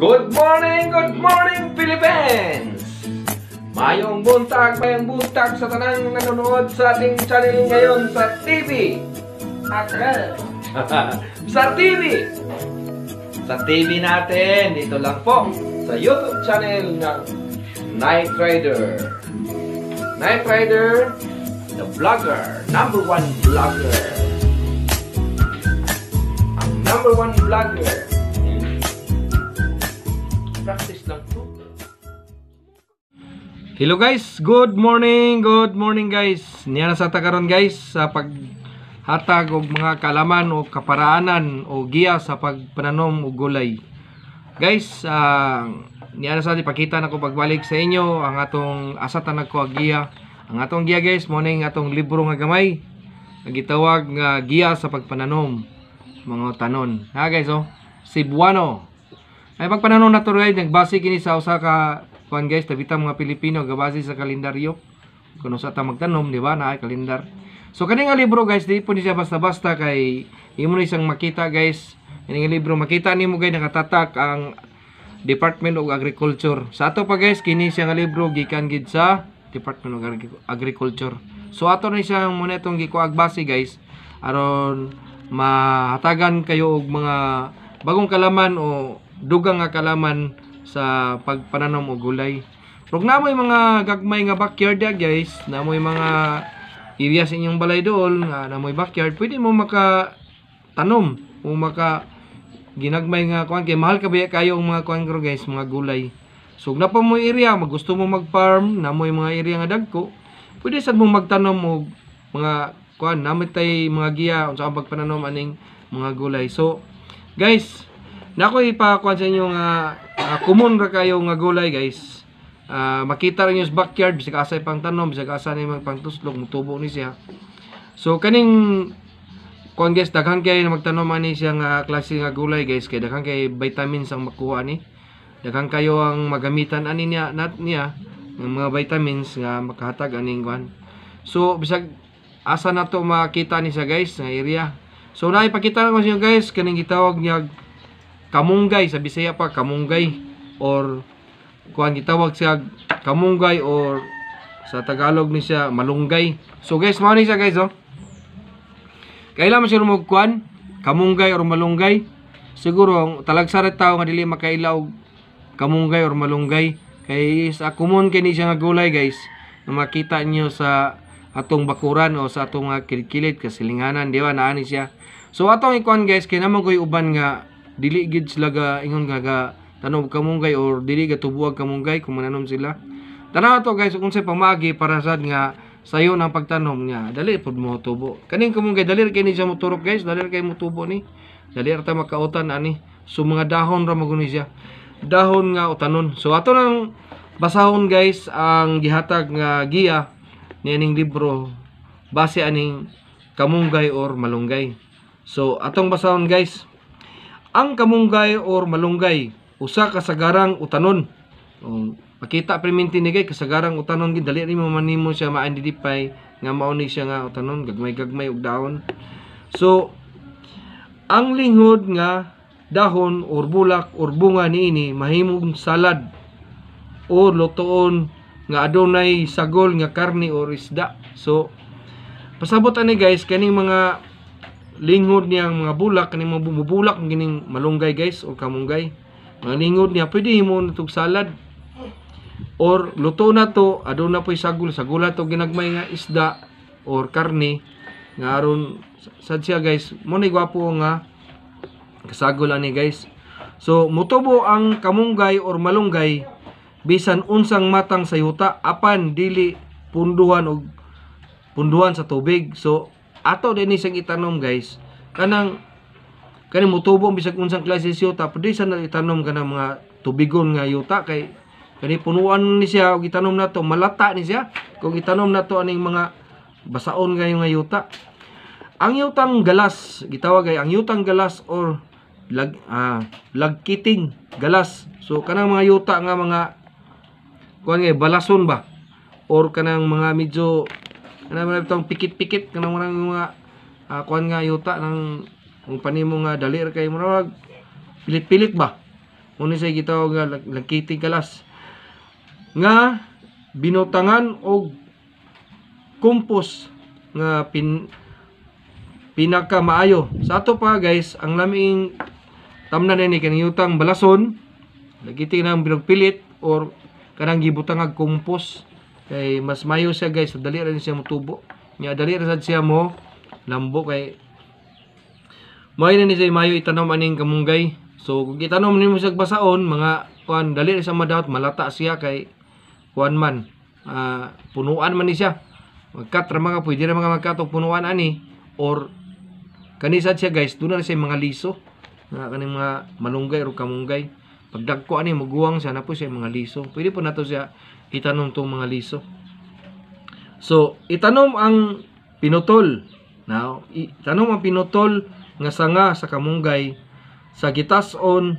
Good morning, good morning Philippines! Mayong buntag, mayong buntag sa tanang nanonood sa ating channel ngayon sa TV. sa TV! Sa TV natin, dito lang po sa YouTube channel ng Night Rider. Night Rider, the vlogger, number one vlogger. Ang number one vlogger practice lang po. Hello guys, good morning, good morning guys. Niya na sa tagaron guys sa pag hatag og mga kalaman o kaparaanan o giya sa pagpananom og gulay. Guys, uh, niya na sa pakita nako pagbalik sa inyo ang atong asa ta nagko giya. Ang atong giya guys, mo ning atong libro nga gamay gitawag nga giya sa pagpananom mga tanon. Ha guys oh, Cebuano. Ay pagpananaw na to guys, nagbase kini sa usa ka kuan guys, tabita mga Pilipino gabase sa kalendaryo. Kuno sa ta magtanom, di ba? Na kalendar. So kani nga libro guys, di po ni siya basta-basta kay imo ni siyang makita guys. Ini nga libro makita nimo guys nakatatak ang Department of Agriculture. Sa ato pa guys, kini siya nga libro gikan gid sa Department of Agriculture. So ato na siya muna itong gikuagbase guys aron mahatagan kayo og mga bagong kalaman o dugang nga kalaman sa pagpananom og gulay. Ug mo'y mga gagmay nga backyard ya guys, na mo'y mga area sa inyong balay dool na mo'y backyard, pwede mo maka tanom o maka ginagmay nga kuan kay mahal ka kabaya kayo ang mga kuan guys, mga gulay. So na pa mo'y area, mag gusto mo mag-farm, na mo'y mga area nga dagko, pwede sad mo magtanom og mga kuan namitay mga giya unsa ang pagpananom aning mga gulay. So guys, Nako ipakuan sa inyo nga uh, ah, kumon ra kayo nga gulay guys. Uh, makita ra niyo sa backyard bisag asay pang tanom, bisag asa ni magpangtuslog, mutubo ni siya. So kaning kon guys daghan kay magtanom ani siya nga klase nga gulay guys kay daghan kay vitamins ang makuha ni. Daghan kayo ang magamitan ani niya nat niya ng mga vitamins nga makahatag aning kwan. So bisag asa na to makita ni siya guys nga area. So na ipakita ko sa inyo guys kaning gitawag niya Kamunggay sa Bisaya pa Kamunggay or kuan gitawag siya Kamunggay or sa Tagalog ni siya Malunggay. So guys, mao ni siya guys oh. Kailan man siya mo kuan Kamunggay or Malunggay? Siguro talagsa ra tao nga dili makaila og kamunggay or malunggay kay sa common kini siya nga gulay guys na makita niyo sa atong bakuran o sa atong mga kilit-kilit kasilinganan di ba naani siya so atong ikuan guys kay namang uban nga dili gid sila ga ingon nga ga tanob kamunggay or dili ga tubuag kamunggay kung mananom sila tanaw to guys kung sa pamagi para sad nga sayo ng pagtanom nga dali pud mo tubo kaning kamunggay dali kay ni siya moturok guys dali kay mo tubo ni dali ra ta makautan ani so mga dahon ra maguni siya dahon nga utanon so ato nang basahon guys ang gihatag nga giya ni aning libro base aning kamunggay or malunggay so atong basahon guys ang kamunggay or malunggay usa ka sagarang utanon um, makita priminti ni kay kasagarang utanon gid dali ni manimo siya ma-identify nga mao ni siya nga utanon gagmay-gagmay og dahon so ang linghod nga dahon or bulak or bunga niini mahimong salad or lutoon nga adunay sagol nga karne or isda so pasabot ani guys kaning mga lingod niya ang mga bulak kani mabubulak bumubulak ang malunggay guys o kamunggay mga lingod niya pwede mo natog salad or luto na to aduna po'y sagul sagula to ginagmay nga isda or karne nga aron sad siya guys mo na gwapo nga kasagol ani guys so mutubo ang kamunggay or malunggay bisan unsang matang sa yuta apan dili punduhan og punduhan sa tubig so ato din isang itanom guys kanang kani mutubo bisag unsang klase si yuta pwede sa itanom kanang mga tubigon nga yuta kay kani punuan ni siya og itanom na to malata ni siya kung itanom to aning mga basaon kayo nga yuta ang yutang galas gitawag ay ang yutang galas or lag ah, lagkiting galas so kanang mga yuta nga mga kuan nga balason ba or kanang mga medyo kanang mga pikit-pikit kanang mga uh, kuan nga yuta ng kung panimo nga dalir kay murag pilit-pilit ba Muna sa gitawag nga lagkiting kalas nga binutangan og kumpos nga pin pinaka maayo. Sa ato pa guys, ang laming tamnan ni kaning yutang balason, lagiti nang pilit or kanang gibutang og kumpos kay mas mayo siya guys, dali ra siya motubo. Nya dali ra sad siya mo lambo kay May na ni say mayo itanom aning kamunggay. So kung itanom nimo sa basaon mga kuan dali sa madaot malata siya kay kuan man uh, punuan man ni siya. Magkat ra mga pwede ra mga magkatog punuan ani or kanisa siya guys doon na siya mga liso na kaning mga malunggay ro kamunggay pagdagko ani maguwang sana po siya mga liso pwede po nato siya itanom tong mga liso so itanom ang pinutol Now, tanong ang pinutol nga sanga sa kamunggay sa gitason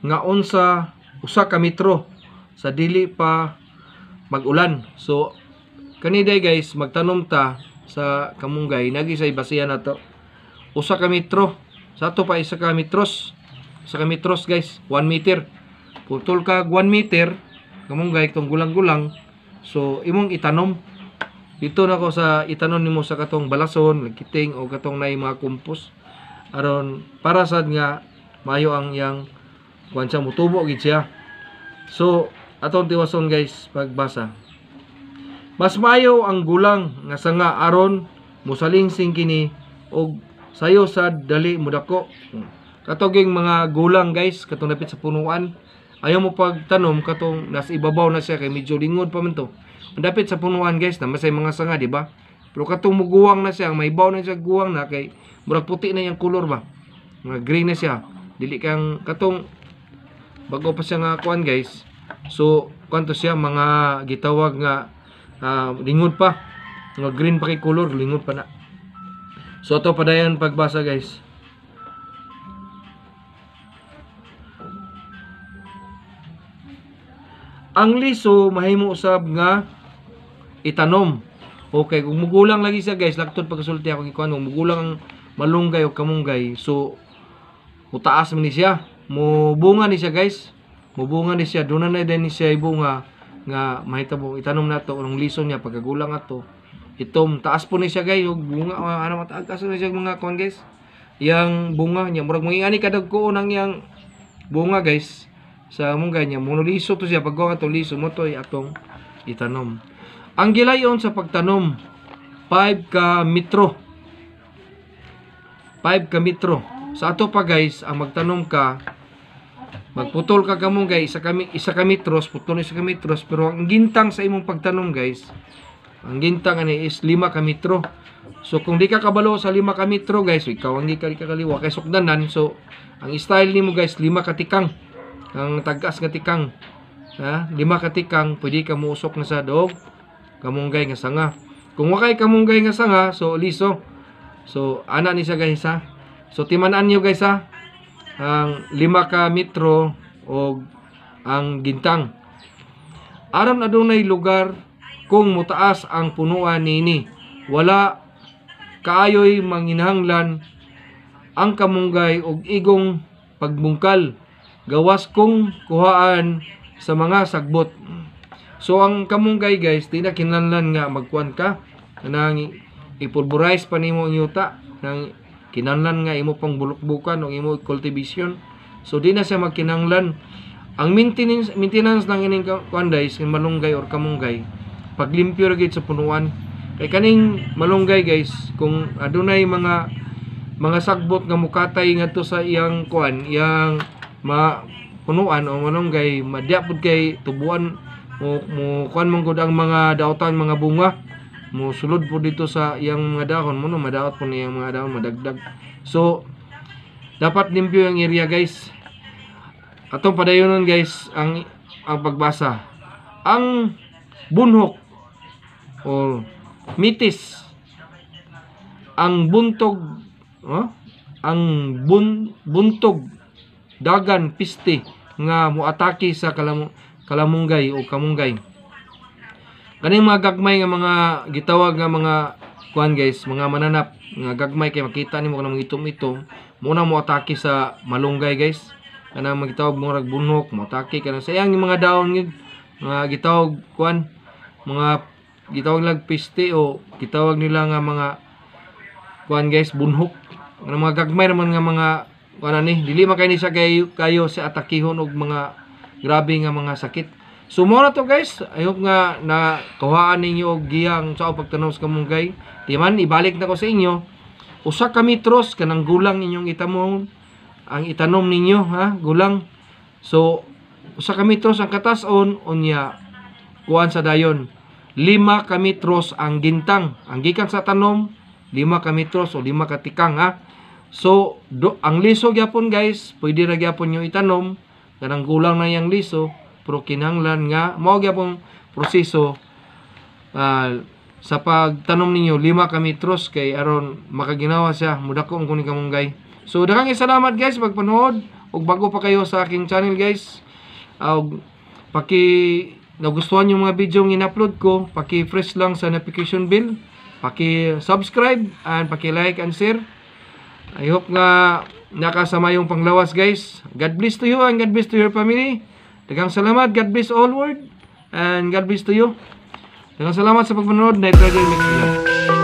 nga unsa usa ka metro sa dili pa magulan. So kaniday guys magtanom ta sa kamunggay nagi sa nato. Usa ka metro sa ato pa isa ka metros. Sa ka metros guys, 1 meter. Putol ka 1 meter kamunggay tong gulang-gulang. So imong itanom dito na ko sa itanon nimo sa katong balason nagkiting o katong nay mga kumpos aron para sad nga mayo ang yang kuan mutubo gid siya so atong tiwason guys pagbasa mas mayo ang gulang nga sanga aron sing kini og sayo sad dali mudako katoging mga gulang guys katong napit sa punuan ayaw mo pagtanom katong nas ibabaw na siya kay medyo lingod pa man to Madapit sa punuan guys na masay mga sanga, di ba? Pero katong muguwang na siya, may baw na siya guwang na kay murag puti na yung kulor ba. Mga green na siya. Dili kang katong bago pa siya nga kuan guys. So kanto siya mga gitawag nga uh, lingod pa. Mga green pa kay color, lingod pa na. So ito padayon pagbasa guys. Ang liso mahimo usab nga itanom. Okay, kung mugulang lagi siya guys, lagtod pagkasulti akong ikuan, kung mugulang ang malunggay o kamunggay, so mutaas man ni siya. Mubunga ni siya guys. Mubunga ni siya. Doon na din ni siya ibunga nga mahitabo itanom nato ang lison niya pagkagulang ato. Itom taas po ni siya guys, yung bunga ah, ano mataas kaso ni siya mga kon guys. Yang bunga niya murag mangingani kadag ko nang yang bunga guys sa mong ganyan mo liso to siya pagkuha to liso mo to atong itanom ang gilayon sa pagtanom 5 ka metro. 5 ka metro. Sa ato pa guys, ang magtanom ka magputol ka kamong guys, isa kami isa ka metro, putol isa ka metro, pero ang gintang sa imong pagtanom guys, ang gintang ani is 5 ka metro. So kung di ka kabalo sa 5 ka metro guys, ikaw ang di ka, di ka kaliwa kay sukdanan. So ang style nimo guys, 5 ka tikang. Ang tagas nga tikang. Ha? 5 ka tikang, pwede ka muusok na sa dog kamunggay nga sanga kung wakay kamunggay nga sanga so liso so ana ni siya guys ha so timanan niyo guys ha ang 5 ka metro og ang gintang aron adunay lugar kung mutaas ang punuan nini wala kaayoy manginahanglan ang kamunggay og igong pagbungkal gawas kong kuhaan sa mga sagbot So ang kamunggay guys, di kinanlan nga magkuan ka nang ipulverize pa nimo ang yuta nang kinanlan nga imo pang bulukbukan o imo cultivation. So di na siya magkinanglan. Ang maintenance maintenance nang ining kuan guys, malunggay or kamunggay, paglimpyo ra gid sa punuan. Kay kaning malunggay guys, kung adunay mga mga sagbot nga mukatay ngadto sa iyang kuan, iyang ma punuan o malunggay, madiapod kay tubuan mo mo kuan man ang mga daotan mga bunga mo sulod po dito sa yang mga dahon mo no madaot po niya mga dahon madagdag so dapat limpyo ang area guys atong padayonon guys ang ang pagbasa ang bunhok o mitis ang buntog oh, ang bun, buntog dagan piste nga muatake sa kalamu kalamunggay o kamunggay. Kaning mga gagmay nga mga gitawag nga mga kuan guys, mga mananap nga gagmay kay makita nimo kanang itom-itom, muna mo atake sa malunggay guys. Kanang magitawag mo rag bunok, mo atake kanang sayang yung mga daon gyud mga gitawag kuan, mga gitawag lang piste o gitawag nila nga mga kuan guys, bunhok. Kanang mga gagmay naman nga mga kuan ani, dili man kay ni kayo, kayo sa atakihon og mga Grabe nga mga sakit. So mo na to guys. I hope nga na kuhaan ninyo giyang sa pagtanaw sa kamunggay. Timan ibalik na ko sa inyo. Usa ka mitros kanang gulang inyong itamon ang itanom ninyo ha, gulang. So usa ka mitros ang katas-on unya kuan sa dayon. Lima ka mitros ang gintang. Ang gikan sa tanom, lima ka mitros o lima ka tikang ha. So do, ang liso gyapon guys, pwede ra gyapon nyo itanom Kanang kulang na yang liso, pero kinahanglan nga mao gyapon proseso uh, sa pagtanom ninyo lima ka metros kay aron makaginawa siya mudako ang kuning kamunggay. So daghang salamat guys pagpanood ug bago pa kayo sa aking channel guys. Og uh, paki nagustuhan yung mga video nga in-upload ko, paki-press lang sa notification bell, paki-subscribe and paki-like and share. I hope nga nakasama yung panglawas guys. God bless to you and God bless to your family. Dagang salamat. God bless all world. And God bless to you. Dagang salamat sa pagmanood. Night Rider Mix Vlog.